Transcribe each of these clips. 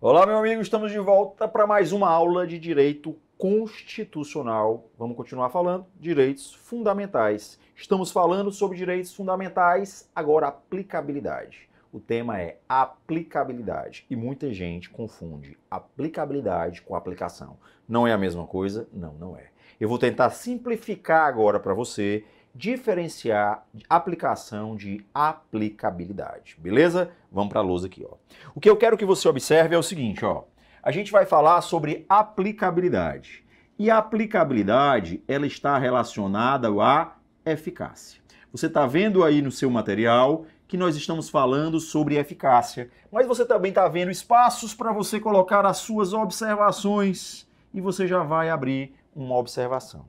Olá, meu amigo, estamos de volta para mais uma aula de direito constitucional. Vamos continuar falando direitos fundamentais. Estamos falando sobre direitos fundamentais, agora aplicabilidade. O tema é aplicabilidade e muita gente confunde aplicabilidade com aplicação. Não é a mesma coisa? Não, não é. Eu vou tentar simplificar agora para você diferenciar aplicação de aplicabilidade, beleza? Vamos para a lousa aqui, ó. O que eu quero que você observe é o seguinte, ó. A gente vai falar sobre aplicabilidade. E a aplicabilidade, ela está relacionada à eficácia. Você está vendo aí no seu material que nós estamos falando sobre eficácia, mas você também está vendo espaços para você colocar as suas observações e você já vai abrir uma observação.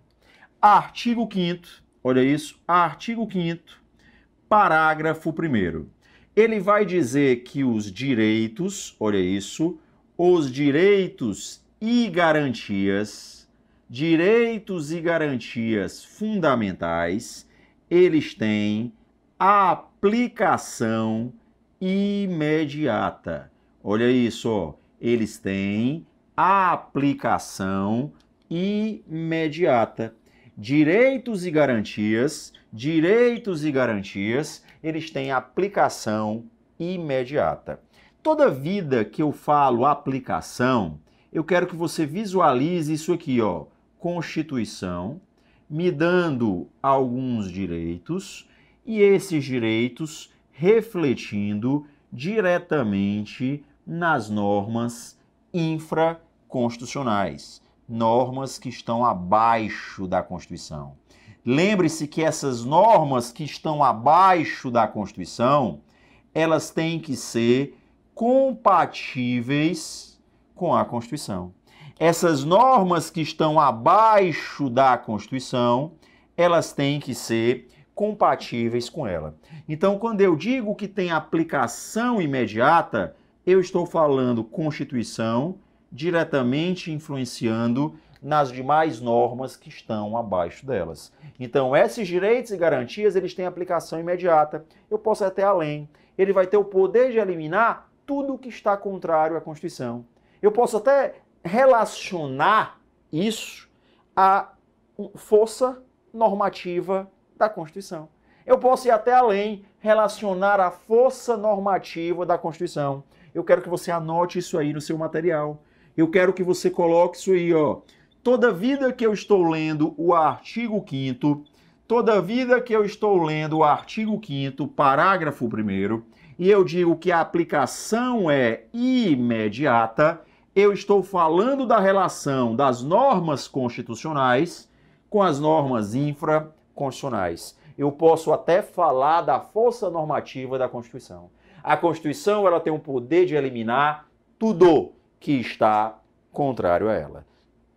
Artigo 5 olha isso, artigo 5 parágrafo 1 ele vai dizer que os direitos, olha isso, os direitos e garantias, direitos e garantias fundamentais, eles têm aplicação imediata. Olha isso, ó. eles têm aplicação imediata direitos e garantias, direitos e garantias, eles têm aplicação imediata. Toda vida que eu falo aplicação, eu quero que você visualize isso aqui, ó, Constituição, me dando alguns direitos e esses direitos refletindo diretamente nas normas infraconstitucionais normas que estão abaixo da Constituição. Lembre-se que essas normas que estão abaixo da Constituição, elas têm que ser compatíveis com a Constituição. Essas normas que estão abaixo da Constituição, elas têm que ser compatíveis com ela. Então, quando eu digo que tem aplicação imediata, eu estou falando Constituição, diretamente influenciando nas demais normas que estão abaixo delas. Então, esses direitos e garantias, eles têm aplicação imediata. Eu posso ir até além. Ele vai ter o poder de eliminar tudo o que está contrário à Constituição. Eu posso até relacionar isso à força normativa da Constituição. Eu posso ir até além, relacionar a força normativa da Constituição. Eu quero que você anote isso aí no seu material eu quero que você coloque isso aí, ó. Toda vida que eu estou lendo o artigo 5 toda vida que eu estou lendo o artigo 5 parágrafo 1 e eu digo que a aplicação é imediata, eu estou falando da relação das normas constitucionais com as normas infraconstitucionais. Eu posso até falar da força normativa da Constituição. A Constituição ela tem o poder de eliminar tudo que está contrário a ela.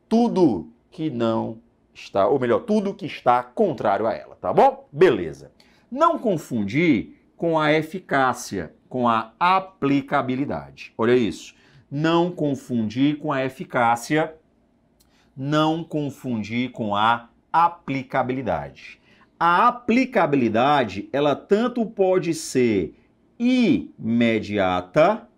Tudo que não está, ou melhor, tudo que está contrário a ela, tá bom? Beleza. Não confundir com a eficácia, com a aplicabilidade. Olha isso. Não confundir com a eficácia, não confundir com a aplicabilidade. A aplicabilidade, ela tanto pode ser imediata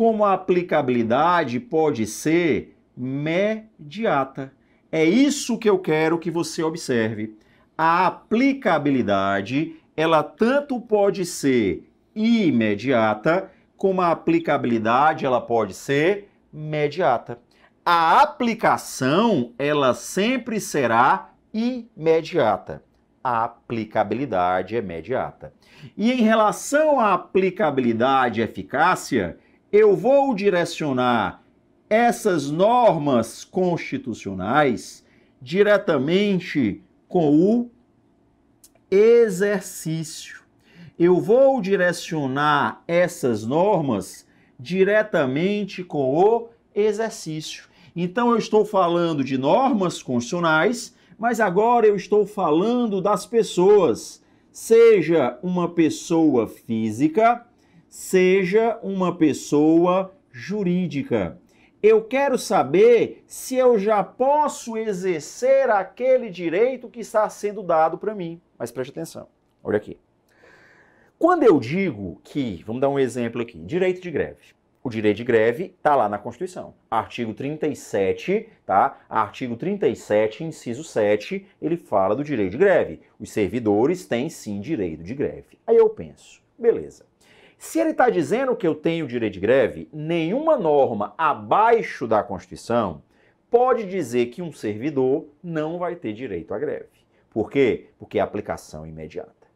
como a aplicabilidade pode ser mediata. É isso que eu quero que você observe. A aplicabilidade, ela tanto pode ser imediata, como a aplicabilidade, ela pode ser mediata. A aplicação, ela sempre será imediata. A aplicabilidade é imediata. E em relação à aplicabilidade e eficácia, eu vou direcionar essas normas constitucionais diretamente com o exercício. Eu vou direcionar essas normas diretamente com o exercício. Então eu estou falando de normas constitucionais, mas agora eu estou falando das pessoas, seja uma pessoa física seja uma pessoa jurídica. Eu quero saber se eu já posso exercer aquele direito que está sendo dado para mim. Mas preste atenção, olha aqui. Quando eu digo que, vamos dar um exemplo aqui, direito de greve. O direito de greve está lá na Constituição. Artigo 37, tá? Artigo 37, inciso 7, ele fala do direito de greve. Os servidores têm sim direito de greve. Aí eu penso, beleza. Se ele está dizendo que eu tenho direito de greve, nenhuma norma abaixo da Constituição pode dizer que um servidor não vai ter direito à greve. Por quê? Porque é aplicação imediata.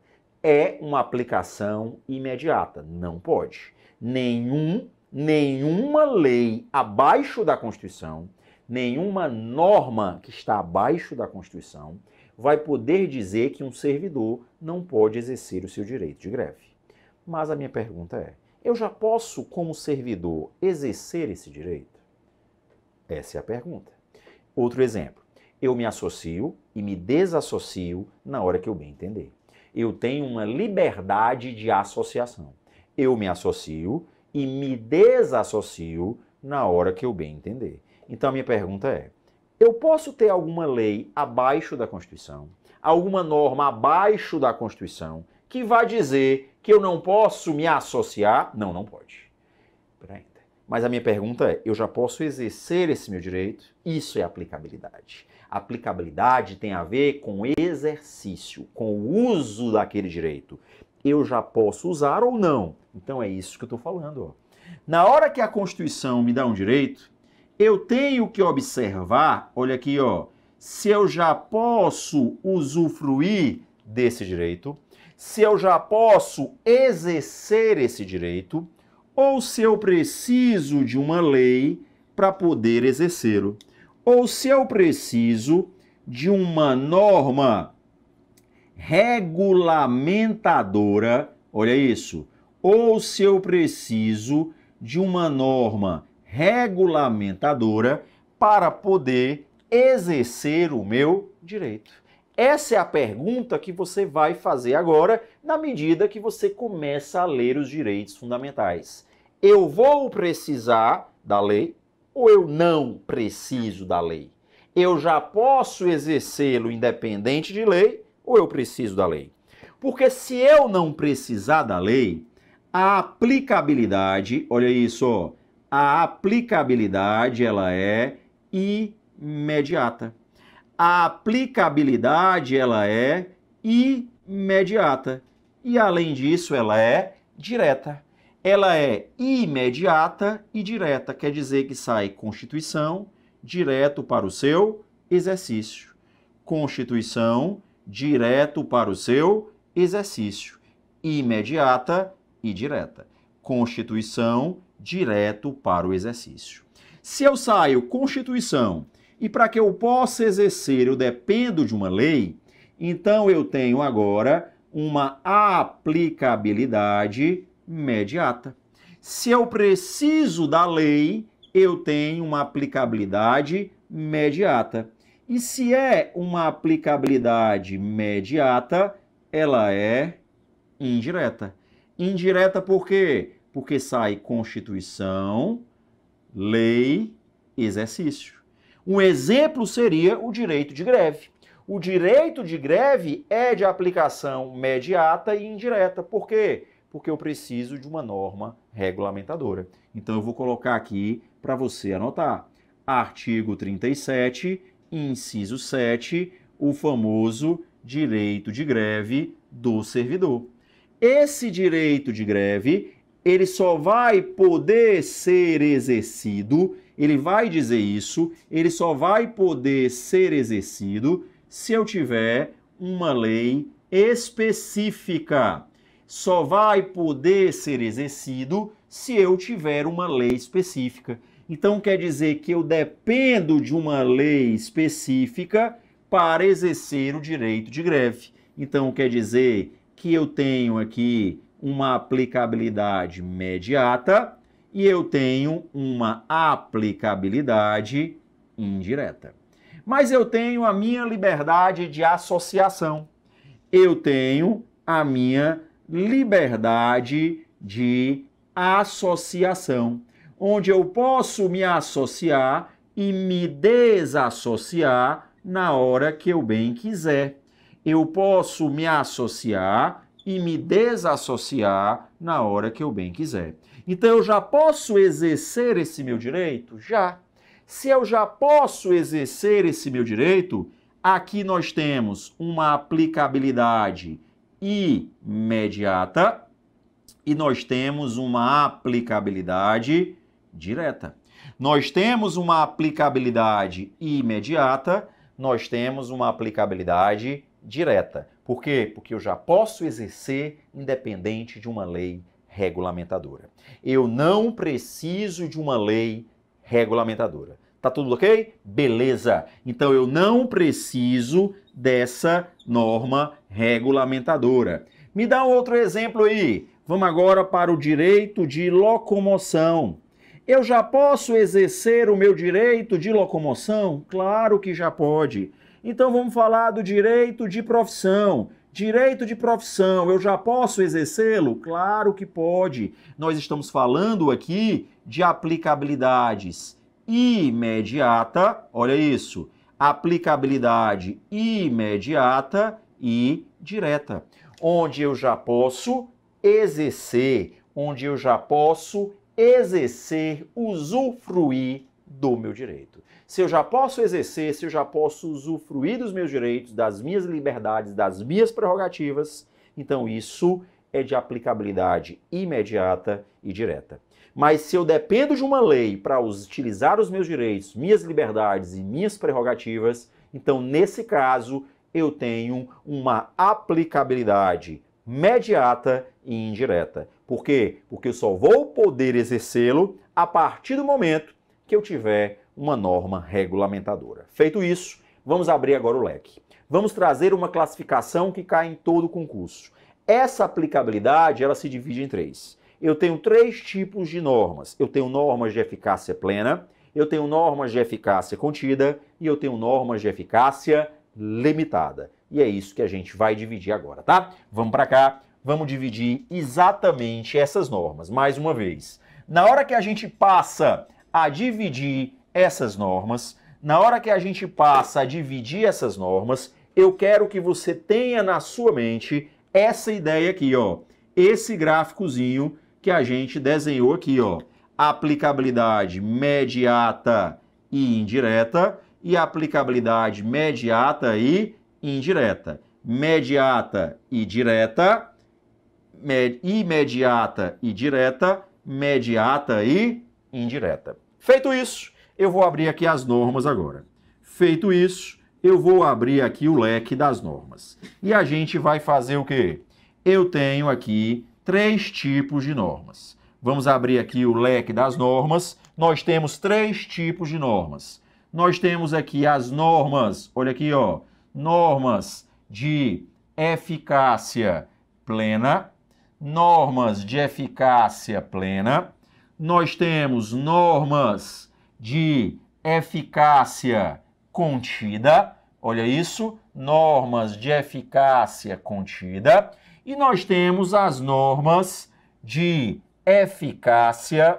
É uma aplicação imediata, não pode. Nenhum, nenhuma lei abaixo da Constituição, nenhuma norma que está abaixo da Constituição vai poder dizer que um servidor não pode exercer o seu direito de greve. Mas a minha pergunta é: eu já posso, como servidor, exercer esse direito? Essa é a pergunta. Outro exemplo: eu me associo e me desassocio na hora que eu bem entender. Eu tenho uma liberdade de associação. Eu me associo e me desassocio na hora que eu bem entender. Então, a minha pergunta é: eu posso ter alguma lei abaixo da Constituição, alguma norma abaixo da Constituição, que vá dizer que eu não posso me associar? Não, não pode. Mas a minha pergunta é: eu já posso exercer esse meu direito? Isso é aplicabilidade. Aplicabilidade tem a ver com exercício, com o uso daquele direito. Eu já posso usar ou não? Então é isso que eu estou falando. Ó. Na hora que a Constituição me dá um direito, eu tenho que observar, olha aqui, ó, se eu já posso usufruir desse direito se eu já posso exercer esse direito ou se eu preciso de uma lei para poder exercê-lo, ou se eu preciso de uma norma regulamentadora, olha isso, ou se eu preciso de uma norma regulamentadora para poder exercer o meu direito. Essa é a pergunta que você vai fazer agora, na medida que você começa a ler os direitos fundamentais. Eu vou precisar da lei ou eu não preciso da lei? Eu já posso exercê-lo independente de lei ou eu preciso da lei? Porque se eu não precisar da lei, a aplicabilidade, olha isso, ó, a aplicabilidade ela é imediata a aplicabilidade ela é imediata e além disso ela é direta. Ela é imediata e direta, quer dizer que sai Constituição direto para o seu exercício. Constituição direto para o seu exercício. Imediata e direta. Constituição direto para o exercício. Se eu saio Constituição e para que eu possa exercer, eu dependo de uma lei, então eu tenho agora uma aplicabilidade imediata. Se eu preciso da lei, eu tenho uma aplicabilidade imediata. E se é uma aplicabilidade imediata, ela é indireta. Indireta por quê? Porque sai Constituição, lei, exercício. Um exemplo seria o direito de greve. O direito de greve é de aplicação mediata e indireta. Por quê? Porque eu preciso de uma norma regulamentadora. Então eu vou colocar aqui para você anotar. Artigo 37, inciso 7, o famoso direito de greve do servidor. Esse direito de greve, ele só vai poder ser exercido ele vai dizer isso, ele só vai poder ser exercido se eu tiver uma lei específica. Só vai poder ser exercido se eu tiver uma lei específica. Então quer dizer que eu dependo de uma lei específica para exercer o direito de greve. Então quer dizer que eu tenho aqui uma aplicabilidade imediata e eu tenho uma aplicabilidade indireta. Mas eu tenho a minha liberdade de associação. Eu tenho a minha liberdade de associação, onde eu posso me associar e me desassociar na hora que eu bem quiser. Eu posso me associar e me desassociar na hora que eu bem quiser. Então eu já posso exercer esse meu direito? Já. Se eu já posso exercer esse meu direito, aqui nós temos uma aplicabilidade imediata e nós temos uma aplicabilidade direta. Nós temos uma aplicabilidade imediata, nós temos uma aplicabilidade direta. Por quê? Porque eu já posso exercer independente de uma lei regulamentadora. Eu não preciso de uma lei regulamentadora. Tá tudo ok? Beleza. Então eu não preciso dessa norma regulamentadora. Me dá outro exemplo aí. Vamos agora para o direito de locomoção. Eu já posso exercer o meu direito de locomoção? Claro que já pode. Então vamos falar do direito de profissão. Direito de profissão, eu já posso exercê-lo? Claro que pode. Nós estamos falando aqui de aplicabilidades imediata, olha isso, aplicabilidade imediata e direta, onde eu já posso exercer, onde eu já posso exercer, usufruir do meu direito. Se eu já posso exercer, se eu já posso usufruir dos meus direitos, das minhas liberdades, das minhas prerrogativas, então isso é de aplicabilidade imediata e direta. Mas se eu dependo de uma lei para utilizar os meus direitos, minhas liberdades e minhas prerrogativas, então nesse caso eu tenho uma aplicabilidade mediata e indireta. Por quê? Porque eu só vou poder exercê-lo a partir do momento que eu tiver uma norma regulamentadora. Feito isso, vamos abrir agora o leque. Vamos trazer uma classificação que cai em todo o concurso. Essa aplicabilidade, ela se divide em três. Eu tenho três tipos de normas. Eu tenho normas de eficácia plena, eu tenho normas de eficácia contida e eu tenho normas de eficácia limitada. E é isso que a gente vai dividir agora, tá? Vamos para cá, vamos dividir exatamente essas normas. Mais uma vez, na hora que a gente passa a dividir essas normas. Na hora que a gente passa a dividir essas normas, eu quero que você tenha na sua mente essa ideia aqui, ó. Esse gráficozinho que a gente desenhou aqui, ó. Aplicabilidade mediata e indireta e aplicabilidade mediata e indireta. Mediata e direta, imediata e direta, mediata e indireta. Feito isso, eu vou abrir aqui as normas agora. Feito isso, eu vou abrir aqui o leque das normas. E a gente vai fazer o quê? Eu tenho aqui três tipos de normas. Vamos abrir aqui o leque das normas. Nós temos três tipos de normas. Nós temos aqui as normas, olha aqui, ó, normas de eficácia plena, normas de eficácia plena, nós temos normas de eficácia contida, olha isso, normas de eficácia contida, e nós temos as normas de eficácia,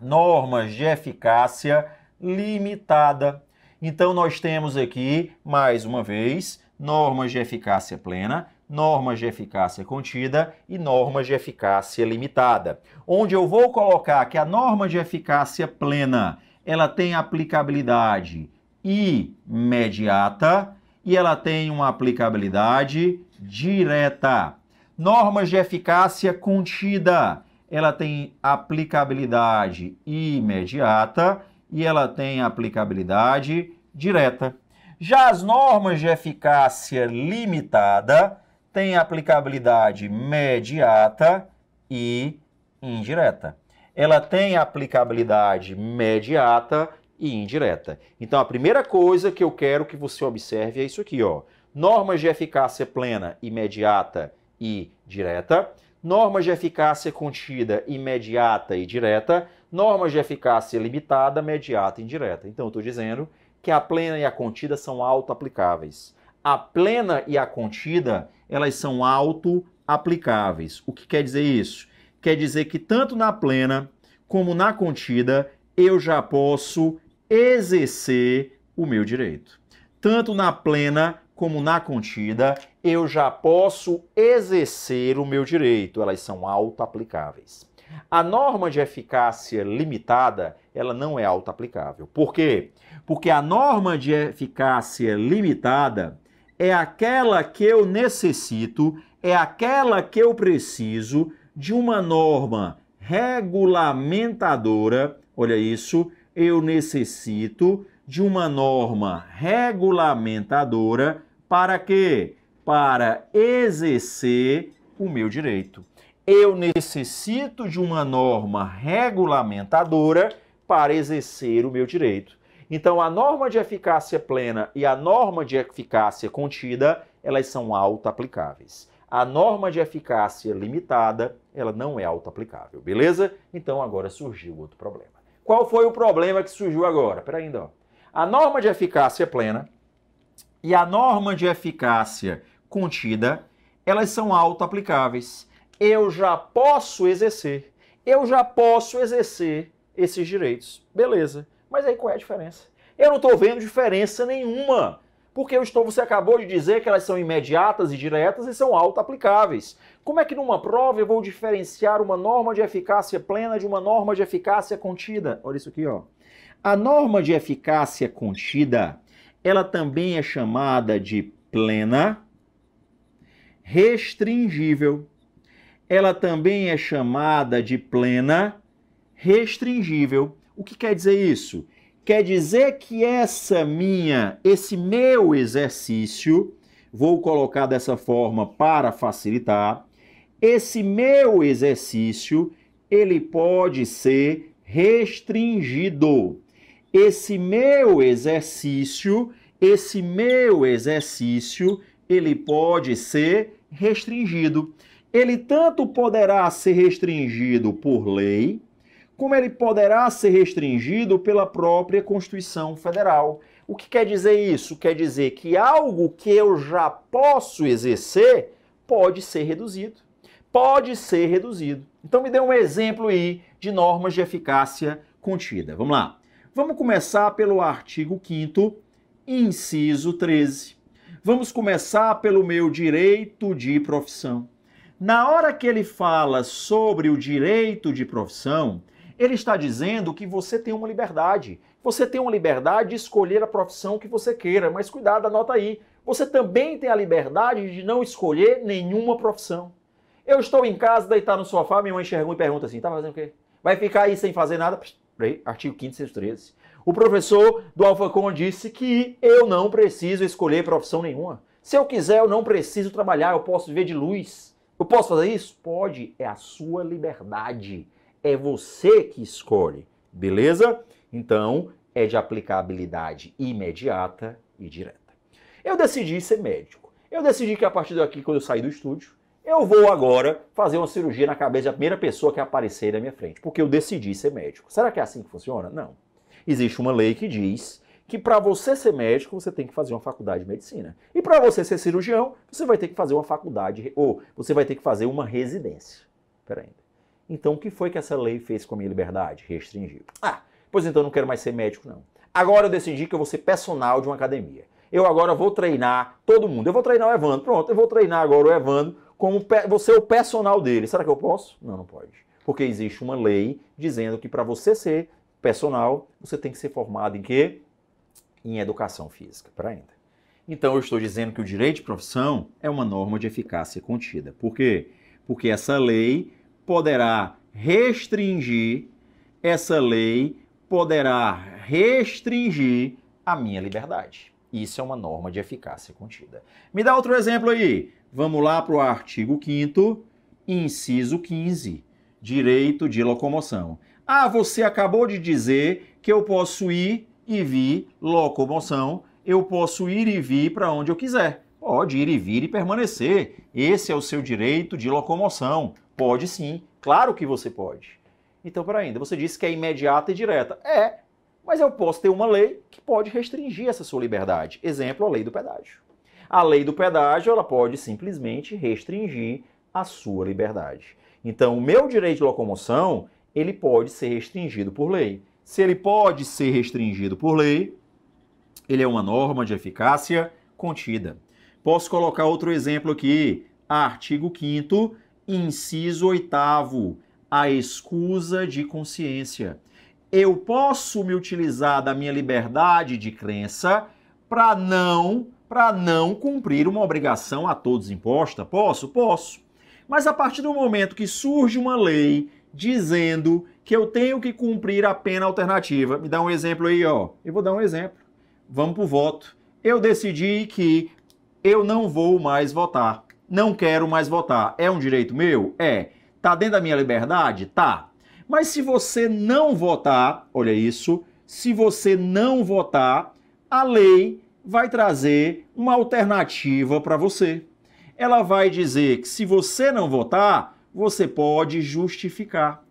normas de eficácia limitada. Então, nós temos aqui, mais uma vez, normas de eficácia plena, normas de eficácia contida e normas de eficácia limitada, onde eu vou colocar que a norma de eficácia plena ela tem aplicabilidade imediata e ela tem uma aplicabilidade direta. Normas de eficácia contida, ela tem aplicabilidade imediata e ela tem aplicabilidade direta. Já as normas de eficácia limitada, tem aplicabilidade mediata e indireta. Ela tem aplicabilidade mediata e indireta. Então a primeira coisa que eu quero que você observe é isso aqui, ó. Normas de eficácia plena, imediata e direta, normas de eficácia contida, imediata e direta, normas de eficácia limitada, mediata e indireta. Então eu estou dizendo que a plena e a contida são auto-aplicáveis. A plena e a contida elas são auto-aplicáveis. O que quer dizer isso? Quer dizer que tanto na plena como na contida eu já posso exercer o meu direito. Tanto na plena como na contida, eu já posso exercer o meu direito, elas são auto-aplicáveis. A norma de eficácia limitada, ela não é auto-aplicável. Por quê? Porque a norma de eficácia limitada, é aquela que eu necessito, é aquela que eu preciso de uma norma regulamentadora. Olha isso, eu necessito de uma norma regulamentadora para quê? Para exercer o meu direito. Eu necessito de uma norma regulamentadora para exercer o meu direito. Então, a norma de eficácia plena e a norma de eficácia contida, elas são auto-aplicáveis. A norma de eficácia limitada, ela não é auto-aplicável, beleza? Então, agora surgiu outro problema. Qual foi o problema que surgiu agora? Peraí, ainda, então. ó. A norma de eficácia plena e a norma de eficácia contida, elas são auto-aplicáveis. Eu já posso exercer, eu já posso exercer esses direitos. Beleza. Mas aí qual é a diferença? Eu não estou vendo diferença nenhuma. Porque eu estou, você acabou de dizer que elas são imediatas e diretas e são auto-aplicáveis. Como é que numa prova eu vou diferenciar uma norma de eficácia plena de uma norma de eficácia contida? Olha isso aqui, ó. A norma de eficácia contida, ela também é chamada de plena, restringível. Ela também é chamada de plena, restringível. O que quer dizer isso? Quer dizer que essa minha, esse meu exercício, vou colocar dessa forma para facilitar, esse meu exercício, ele pode ser restringido. Esse meu exercício, esse meu exercício, ele pode ser restringido. Ele tanto poderá ser restringido por lei, como ele poderá ser restringido pela própria Constituição Federal. O que quer dizer isso? Quer dizer que algo que eu já posso exercer pode ser reduzido. Pode ser reduzido. Então me dê um exemplo aí de normas de eficácia contida. Vamos lá. Vamos começar pelo artigo 5 inciso 13. Vamos começar pelo meu direito de profissão. Na hora que ele fala sobre o direito de profissão, ele está dizendo que você tem uma liberdade. Você tem uma liberdade de escolher a profissão que você queira, mas cuidado, anota aí. Você também tem a liberdade de não escolher nenhuma profissão. Eu estou em casa, deitado no sofá, minha mãe enxergou e pergunta assim: tá fazendo o quê? Vai ficar aí sem fazer nada? artigo 513. O professor do Alfacon disse que eu não preciso escolher profissão nenhuma. Se eu quiser, eu não preciso trabalhar, eu posso viver de luz. Eu posso fazer isso? Pode, é a sua liberdade é você que escolhe, beleza? Então, é de aplicabilidade imediata e direta. Eu decidi ser médico. Eu decidi que a partir daqui, quando eu sair do estúdio, eu vou agora fazer uma cirurgia na cabeça da primeira pessoa que aparecer na minha frente, porque eu decidi ser médico. Será que é assim que funciona? Não. Existe uma lei que diz que para você ser médico, você tem que fazer uma faculdade de medicina. E para você ser cirurgião, você vai ter que fazer uma faculdade, ou você vai ter que fazer uma residência. Peraí. Então, o que foi que essa lei fez com a minha liberdade? Restringiu. Ah, pois então eu não quero mais ser médico, não. Agora eu decidi que eu vou ser personal de uma academia. Eu agora vou treinar todo mundo. Eu vou treinar o Evandro. Pronto, eu vou treinar agora o Evandro como você é o personal dele. Será que eu posso? Não, não pode. Porque existe uma lei dizendo que para você ser personal, você tem que ser formado em quê? Em educação física, para ainda. Então eu estou dizendo que o direito de profissão é uma norma de eficácia contida. Por quê? Porque essa lei poderá restringir, essa lei poderá restringir a minha liberdade. Isso é uma norma de eficácia contida. Me dá outro exemplo aí. Vamos lá para o artigo 5, inciso 15, direito de locomoção. Ah, você acabou de dizer que eu posso ir e vir locomoção, eu posso ir e vir para onde eu quiser. Pode ir e vir e permanecer. Esse é o seu direito de locomoção. Pode sim, claro que você pode. Então, peraí, ainda, você disse que é imediata e direta. É, mas eu posso ter uma lei que pode restringir essa sua liberdade. Exemplo, a lei do pedágio. A lei do pedágio, ela pode simplesmente restringir a sua liberdade. Então, o meu direito de locomoção, ele pode ser restringido por lei. Se ele pode ser restringido por lei, ele é uma norma de eficácia contida. Posso colocar outro exemplo aqui. Artigo 5 Inciso oitavo, a escusa de consciência. Eu posso me utilizar da minha liberdade de crença para não para não cumprir uma obrigação a todos imposta? Posso? Posso. Mas a partir do momento que surge uma lei dizendo que eu tenho que cumprir a pena alternativa, me dá um exemplo aí, ó. Eu vou dar um exemplo. Vamos pro voto. Eu decidi que eu não vou mais votar não quero mais votar. É um direito meu? É. Tá dentro da minha liberdade? Tá. Mas se você não votar, olha isso, se você não votar, a lei vai trazer uma alternativa para você. Ela vai dizer que se você não votar, você pode justificar.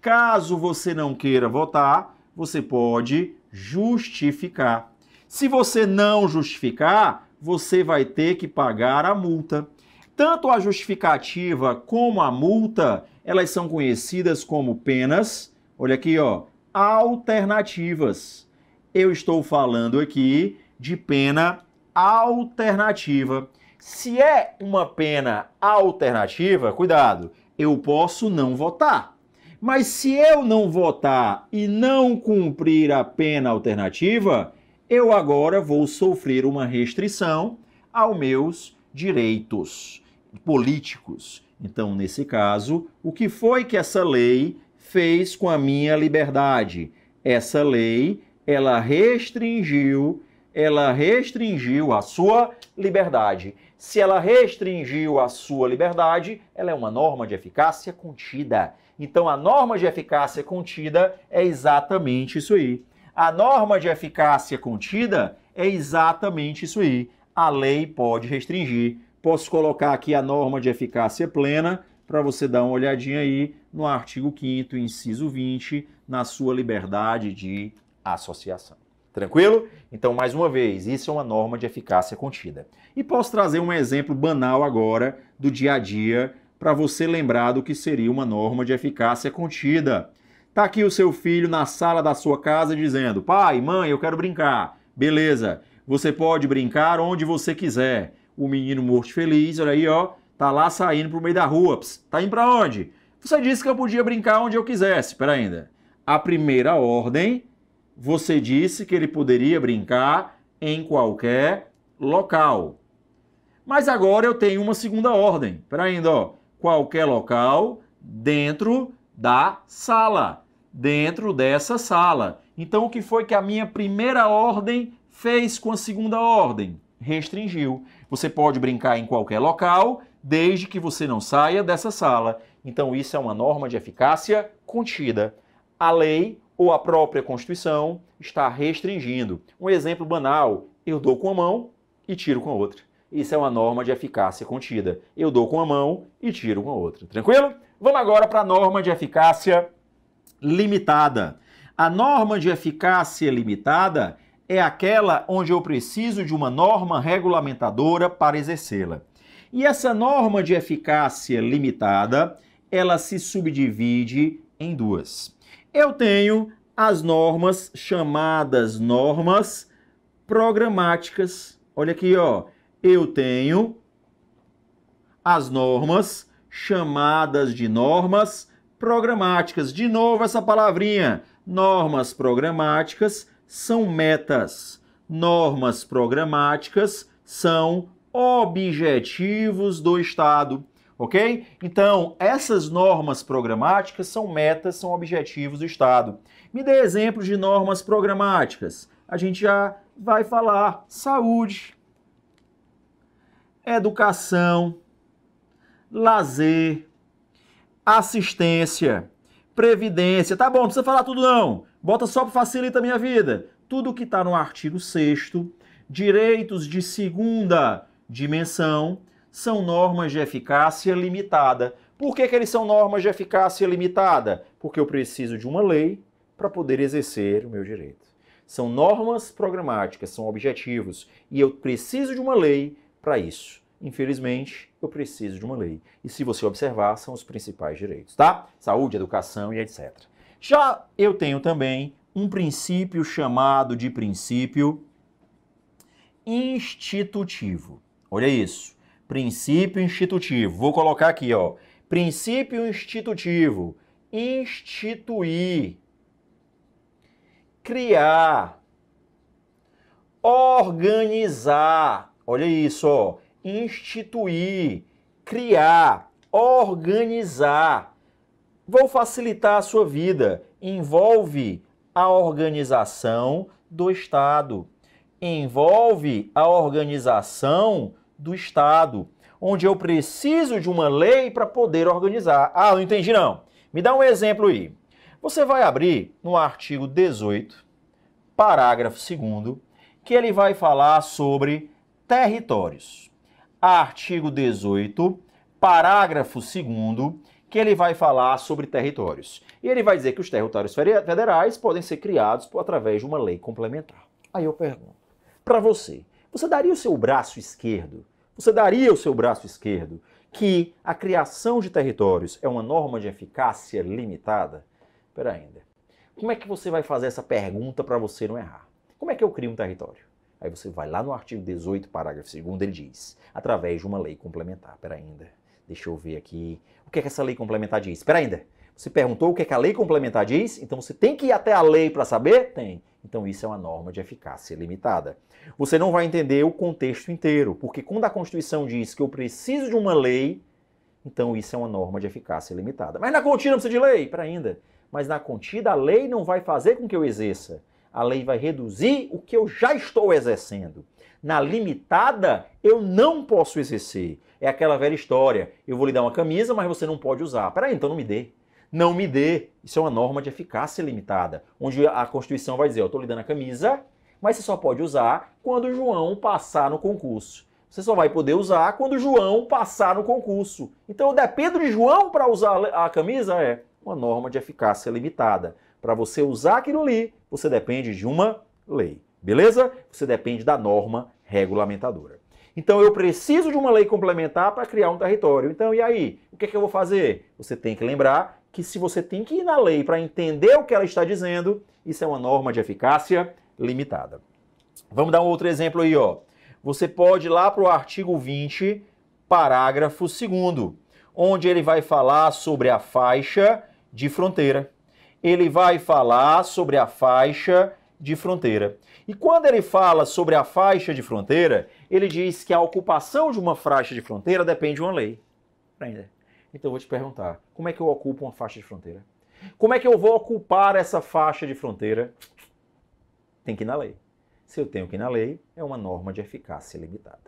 Caso você não queira votar, você pode justificar. Se você não justificar, você vai ter que pagar a multa. Tanto a justificativa como a multa, elas são conhecidas como penas, olha aqui, ó, alternativas. Eu estou falando aqui de pena alternativa. Se é uma pena alternativa, cuidado, eu posso não votar. Mas se eu não votar e não cumprir a pena alternativa, eu agora vou sofrer uma restrição aos meus direitos políticos. Então, nesse caso, o que foi que essa lei fez com a minha liberdade? Essa lei, ela restringiu, ela restringiu a sua liberdade. Se ela restringiu a sua liberdade, ela é uma norma de eficácia contida. Então, a norma de eficácia contida é exatamente isso aí. A norma de eficácia contida é exatamente isso aí. A lei pode restringir, Posso colocar aqui a norma de eficácia plena para você dar uma olhadinha aí no artigo 5 inciso 20, na sua liberdade de associação. Tranquilo? Então, mais uma vez, isso é uma norma de eficácia contida. E posso trazer um exemplo banal agora do dia a dia para você lembrar do que seria uma norma de eficácia contida. Tá aqui o seu filho na sala da sua casa dizendo: "Pai, mãe, eu quero brincar". Beleza. Você pode brincar onde você quiser o menino morto feliz, olha aí, ó, tá lá saindo pro meio da rua. Ps, tá indo para onde? Você disse que eu podia brincar onde eu quisesse. Pera ainda. A primeira ordem, você disse que ele poderia brincar em qualquer local. Mas agora eu tenho uma segunda ordem. Pera ainda, ó. Qualquer local dentro da sala. Dentro dessa sala. Então, o que foi que a minha primeira ordem fez com a segunda ordem? Restringiu. Você pode brincar em qualquer local, desde que você não saia dessa sala. Então, isso é uma norma de eficácia contida. A lei ou a própria Constituição está restringindo. Um exemplo banal: eu dou com a mão e tiro com a outra. Isso é uma norma de eficácia contida. Eu dou com a mão e tiro com a outra. Tranquilo? Vamos agora para a norma de eficácia limitada. A norma de eficácia limitada é aquela onde eu preciso de uma norma regulamentadora para exercê-la. E essa norma de eficácia limitada, ela se subdivide em duas. Eu tenho as normas chamadas normas programáticas. Olha aqui, ó. Eu tenho as normas chamadas de normas programáticas. De novo essa palavrinha, normas programáticas são metas. Normas programáticas são objetivos do Estado, ok? Então, essas normas programáticas são metas, são objetivos do Estado. Me dê exemplos de normas programáticas. A gente já vai falar saúde, educação, lazer, assistência. Previdência. Tá bom, não precisa falar tudo não. Bota só para facilitar a minha vida. Tudo que está no artigo 6 direitos de segunda dimensão, são normas de eficácia limitada. Por que, que eles são normas de eficácia limitada? Porque eu preciso de uma lei para poder exercer o meu direito. São normas programáticas, são objetivos, e eu preciso de uma lei para isso. Infelizmente, eu preciso de uma lei. E se você observar, são os principais direitos, tá? Saúde, educação e etc. Já eu tenho também um princípio chamado de princípio institutivo. Olha isso. Princípio institutivo. Vou colocar aqui, ó. Princípio institutivo. Instituir. Criar. Organizar. Olha isso, ó instituir, criar, organizar. Vou facilitar a sua vida. Envolve a organização do Estado. Envolve a organização do Estado, onde eu preciso de uma lei para poder organizar. Ah, não entendi não. Me dá um exemplo aí. Você vai abrir no artigo 18, parágrafo 2, que ele vai falar sobre territórios artigo 18, parágrafo 2 que ele vai falar sobre territórios. E ele vai dizer que os territórios federais podem ser criados através de uma lei complementar. Aí eu pergunto, para você, você daria o seu braço esquerdo? Você daria o seu braço esquerdo que a criação de territórios é uma norma de eficácia limitada? Pera ainda. Como é que você vai fazer essa pergunta para você não errar? Como é que eu crio um território? Aí você vai lá no artigo 18, parágrafo 2, ele diz, através de uma lei complementar. espera ainda, deixa eu ver aqui. O que é que essa lei complementar diz? espera ainda, você perguntou o que é que a lei complementar diz, então você tem que ir até a lei para saber? Tem. Então isso é uma norma de eficácia limitada. Você não vai entender o contexto inteiro, porque quando a Constituição diz que eu preciso de uma lei, então isso é uma norma de eficácia limitada. Mas na contida não precisa de lei? espera ainda. Mas na contida a lei não vai fazer com que eu exerça. A lei vai reduzir o que eu já estou exercendo. Na limitada, eu não posso exercer. É aquela velha história. Eu vou lhe dar uma camisa, mas você não pode usar. Peraí, então não me dê. Não me dê. Isso é uma norma de eficácia limitada, onde a Constituição vai dizer: eu estou lhe dando a camisa, mas você só pode usar quando João passar no concurso. Você só vai poder usar quando João passar no concurso. Então eu dependo de João para usar a camisa? É uma norma de eficácia limitada. Para você usar aquilo ali, você depende de uma lei, beleza? Você depende da norma regulamentadora. Então eu preciso de uma lei complementar para criar um território. Então e aí? O que é que eu vou fazer? Você tem que lembrar que se você tem que ir na lei para entender o que ela está dizendo, isso é uma norma de eficácia limitada. Vamos dar um outro exemplo aí, ó. Você pode ir lá para o artigo 20, parágrafo 2 onde ele vai falar sobre a faixa de fronteira ele vai falar sobre a faixa de fronteira. E quando ele fala sobre a faixa de fronteira, ele diz que a ocupação de uma faixa de fronteira depende de uma lei. Então eu vou te perguntar, como é que eu ocupo uma faixa de fronteira? Como é que eu vou ocupar essa faixa de fronteira? Tem que ir na lei. Se eu tenho que ir na lei, é uma norma de eficácia limitada.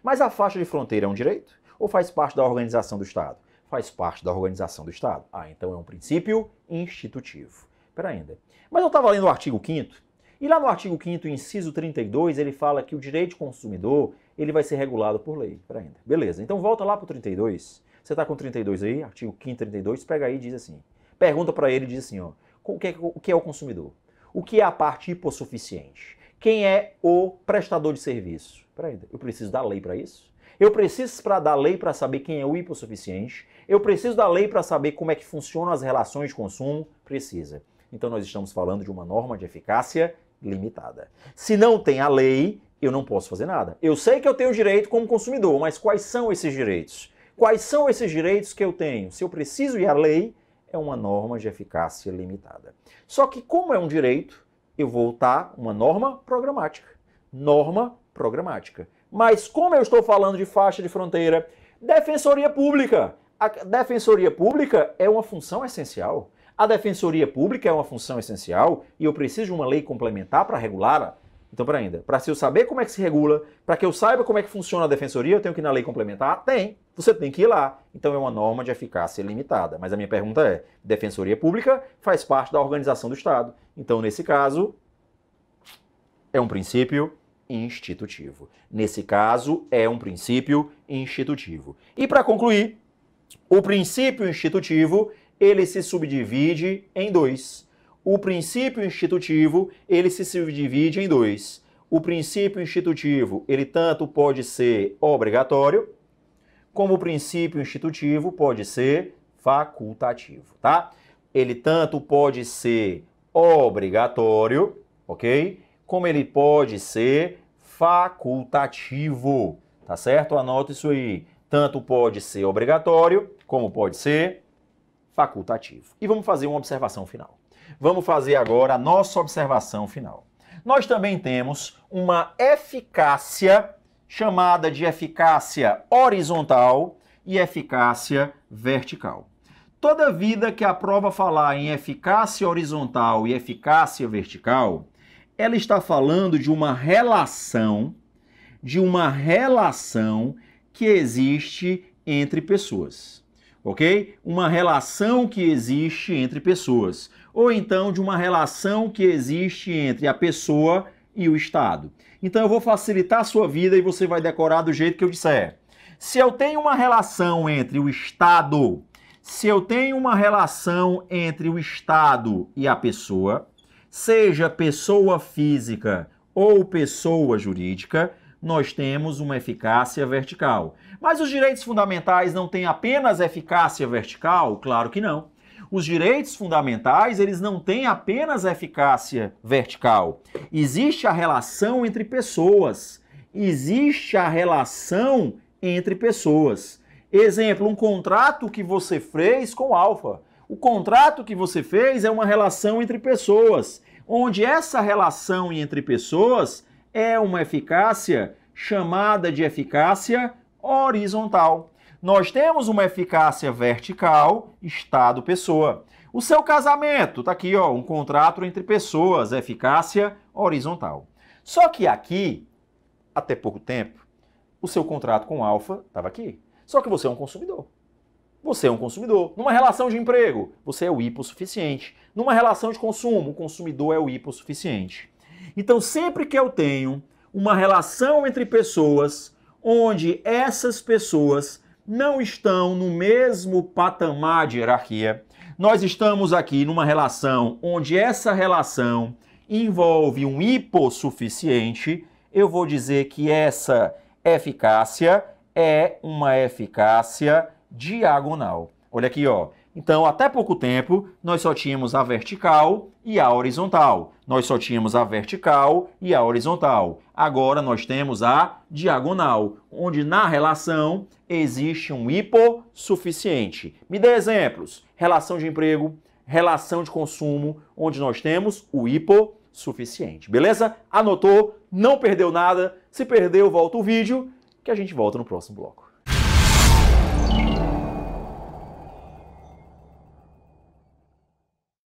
Mas a faixa de fronteira é um direito ou faz parte da organização do Estado? faz parte da organização do Estado. Ah, então é um princípio institutivo. Pera ainda. Mas eu estava lendo o artigo 5 e lá no artigo 5 inciso 32, ele fala que o direito consumidor, ele vai ser regulado por lei. Pera ainda. Beleza. Então volta lá para o 32. Você está com 32 aí, artigo 5 32, pega aí e diz assim. Pergunta para ele e diz assim, ó, o que, é, o que é o consumidor? O que é a parte hipossuficiente? Quem é o prestador de serviço? Peraí, eu preciso da lei para isso? Eu preciso para da lei para saber quem é o hipossuficiente. Eu preciso da lei para saber como é que funcionam as relações de consumo. Precisa. Então nós estamos falando de uma norma de eficácia limitada. Se não tem a lei, eu não posso fazer nada. Eu sei que eu tenho direito como consumidor, mas quais são esses direitos? Quais são esses direitos que eu tenho? Se eu preciso ir à lei, é uma norma de eficácia limitada. Só que como é um direito, eu vou estar uma norma programática. Norma programática. Mas como eu estou falando de faixa de fronteira, defensoria pública. A defensoria pública é uma função essencial. A defensoria pública é uma função essencial e eu preciso de uma lei complementar para regulá-la. Então, para ainda, para eu saber como é que se regula, para que eu saiba como é que funciona a defensoria, eu tenho que ir na lei complementar? Tem. Você tem que ir lá. Então é uma norma de eficácia limitada. Mas a minha pergunta é: defensoria pública faz parte da organização do Estado. Então, nesse caso, é um princípio institutivo. Nesse caso, é um princípio institutivo. E para concluir, o princípio institutivo, ele se subdivide em dois. O princípio institutivo, ele se subdivide em dois. O princípio institutivo, ele tanto pode ser obrigatório, como o princípio institutivo pode ser facultativo, tá? Ele tanto pode ser obrigatório, ok? como ele pode ser facultativo, tá certo? Anota isso aí. Tanto pode ser obrigatório, como pode ser facultativo. E vamos fazer uma observação final. Vamos fazer agora a nossa observação final. Nós também temos uma eficácia chamada de eficácia horizontal e eficácia vertical. Toda vida que a prova falar em eficácia horizontal e eficácia vertical, ela está falando de uma relação, de uma relação que existe entre pessoas, ok? Uma relação que existe entre pessoas, ou então de uma relação que existe entre a pessoa e o Estado. Então eu vou facilitar a sua vida e você vai decorar do jeito que eu disser. Se eu tenho uma relação entre o Estado, se eu tenho uma relação entre o Estado e a pessoa, seja pessoa física ou pessoa jurídica, nós temos uma eficácia vertical. Mas os direitos fundamentais não têm apenas eficácia vertical? Claro que não. Os direitos fundamentais, eles não têm apenas eficácia vertical. Existe a relação entre pessoas. Existe a relação entre pessoas. Exemplo, um contrato que você fez com Alfa. O contrato que você fez é uma relação entre pessoas, onde essa relação entre pessoas é uma eficácia chamada de eficácia horizontal. Nós temos uma eficácia vertical, Estado-pessoa. O seu casamento, tá aqui, ó, um contrato entre pessoas, eficácia horizontal. Só que aqui, até pouco tempo, o seu contrato com Alfa estava aqui. Só que você é um consumidor. Você é um consumidor. Numa relação de emprego, você é o hipossuficiente. Numa relação de consumo, o consumidor é o hipossuficiente. Então, sempre que eu tenho uma relação entre pessoas onde essas pessoas não estão no mesmo patamar de hierarquia, nós estamos aqui numa relação onde essa relação envolve um hipossuficiente, eu vou dizer que essa eficácia é uma eficácia diagonal. Olha aqui, ó. Então, até pouco tempo, nós só tínhamos a vertical e a horizontal. Nós só tínhamos a vertical e a horizontal. Agora nós temos a diagonal, onde na relação existe um hipossuficiente. Me dê exemplos. Relação de emprego, relação de consumo, onde nós temos o hipossuficiente. Beleza? Anotou? Não perdeu nada? Se perdeu, volta o vídeo que a gente volta no próximo bloco.